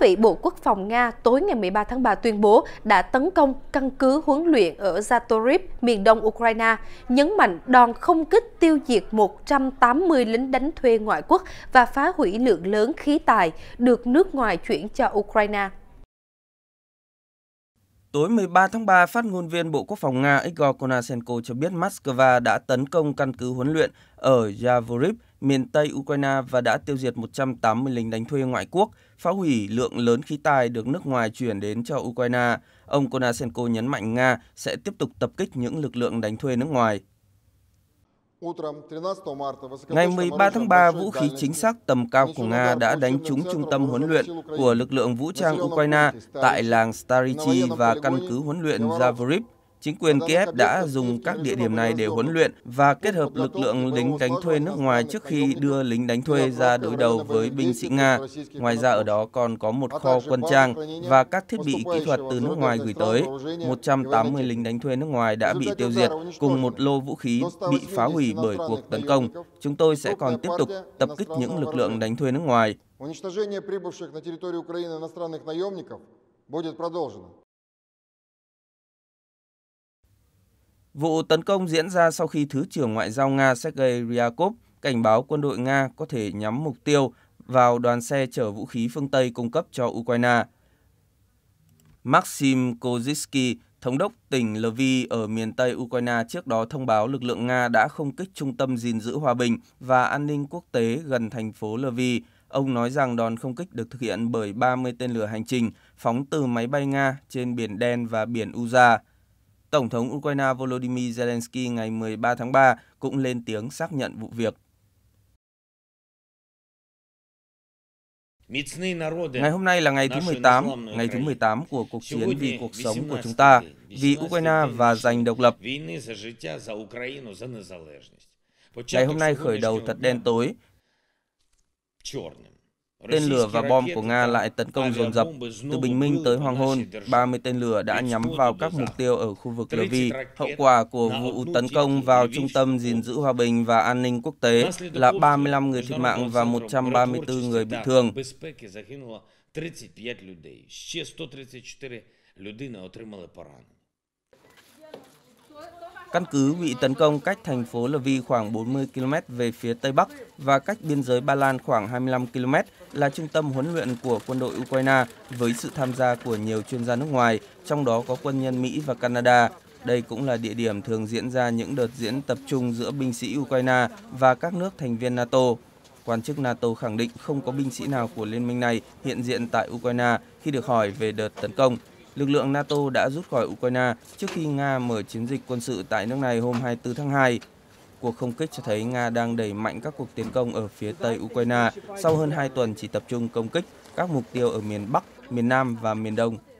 vị Bộ Quốc phòng Nga tối ngày 13 tháng 3 tuyên bố đã tấn công căn cứ huấn luyện ở Zatorip, miền đông Ukraine, nhấn mạnh đòn không kích tiêu diệt 180 lính đánh thuê ngoại quốc và phá hủy lượng lớn khí tài được nước ngoài chuyển cho Ukraine. Tối 13 tháng 3, phát ngôn viên Bộ Quốc phòng Nga Igor Konashenko cho biết Moscow đã tấn công căn cứ huấn luyện ở Yavorib, miền Tây Ukraine và đã tiêu diệt 180 lính đánh thuê ngoại quốc, phá hủy lượng lớn khí tài được nước ngoài chuyển đến cho Ukraine. Ông Konashenko nhấn mạnh Nga sẽ tiếp tục tập kích những lực lượng đánh thuê nước ngoài. Ngày 13 tháng 3, vũ khí chính xác tầm cao của Nga đã đánh trúng trung tâm huấn luyện của lực lượng vũ trang Ukraine tại làng Starichi và căn cứ huấn luyện Zavrib Chính quyền Kiev đã dùng các địa điểm này để huấn luyện và kết hợp lực lượng lính đánh thuê nước ngoài trước khi đưa lính đánh thuê ra đối đầu với binh sĩ Nga. Ngoài ra ở đó còn có một kho quân trang và các thiết bị kỹ thuật từ nước ngoài gửi tới. 180 lính đánh thuê nước ngoài đã bị tiêu diệt, cùng một lô vũ khí bị phá hủy bởi cuộc tấn công. Chúng tôi sẽ còn tiếp tục tập kích những lực lượng đánh thuê nước ngoài. Vụ tấn công diễn ra sau khi Thứ trưởng Ngoại giao Nga Sergei Ryabkov cảnh báo quân đội Nga có thể nhắm mục tiêu vào đoàn xe chở vũ khí phương Tây cung cấp cho Ukraine. Maxim Kozitsky, thống đốc tỉnh Lviv ở miền Tây Ukraine trước đó thông báo lực lượng Nga đã không kích trung tâm gìn giữ hòa bình và an ninh quốc tế gần thành phố Lviv. Ông nói rằng đòn không kích được thực hiện bởi 30 tên lửa hành trình phóng từ máy bay Nga trên biển Đen và biển Uza. Tổng thống Ukraine Volodymyr Zelensky ngày 13 tháng 3 cũng lên tiếng xác nhận vụ việc. Ngày hôm nay là ngày thứ 18, ngày thứ 18 của cuộc chiến vì cuộc sống của chúng ta, vì Ukraine và giành độc lập. Ngày hôm nay khởi đầu thật đen tối. Tên lửa và bom của Nga lại tấn công dồn dập. Từ bình minh tới hoàng hôn, 30 tên lửa đã nhắm vào các mục tiêu ở khu vực Lviv. Hậu quả của vụ tấn công vào trung tâm gìn giữ hòa bình và an ninh quốc tế là 35 người thiệt mạng và 134 người bị thương. Ще отримали поранення. Căn cứ bị tấn công cách thành phố Lviv khoảng 40 km về phía Tây Bắc và cách biên giới Ba Lan khoảng 25 km là trung tâm huấn luyện của quân đội Ukraine với sự tham gia của nhiều chuyên gia nước ngoài, trong đó có quân nhân Mỹ và Canada. Đây cũng là địa điểm thường diễn ra những đợt diễn tập trung giữa binh sĩ Ukraine và các nước thành viên NATO. Quan chức NATO khẳng định không có binh sĩ nào của liên minh này hiện diện tại Ukraine khi được hỏi về đợt tấn công lực lượng NATO đã rút khỏi Ukraine trước khi Nga mở chiến dịch quân sự tại nước này hôm 24 tháng 2. Cuộc không kích cho thấy Nga đang đẩy mạnh các cuộc tiến công ở phía tây Ukraine sau hơn 2 tuần chỉ tập trung công kích các mục tiêu ở miền Bắc, miền Nam và miền Đông.